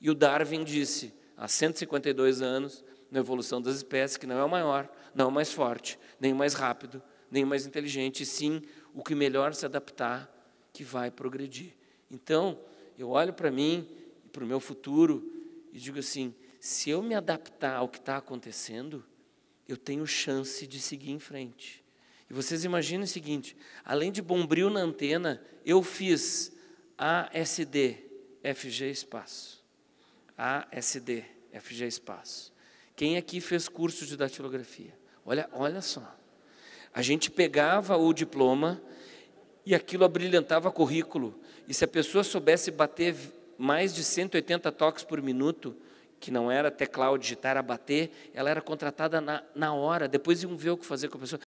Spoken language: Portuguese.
E o Darwin disse, há 152 anos, na evolução das espécies, que não é o maior, não é o mais forte, nem o mais rápido, nem o mais inteligente, e sim o que melhor se adaptar que vai progredir. Então, eu olho para mim e para o meu futuro e digo assim: se eu me adaptar ao que está acontecendo, eu tenho chance de seguir em frente. E vocês imaginem o seguinte: além de bombril na antena, eu fiz ASD, FG espaço. ASD, FG Espaço. Quem aqui fez curso de datilografia? Olha, olha só. A gente pegava o diploma e aquilo abrilhantava currículo. E se a pessoa soubesse bater mais de 180 toques por minuto, que não era teclado digitar, a bater, ela era contratada na, na hora, depois iam ver o que fazer com a pessoa.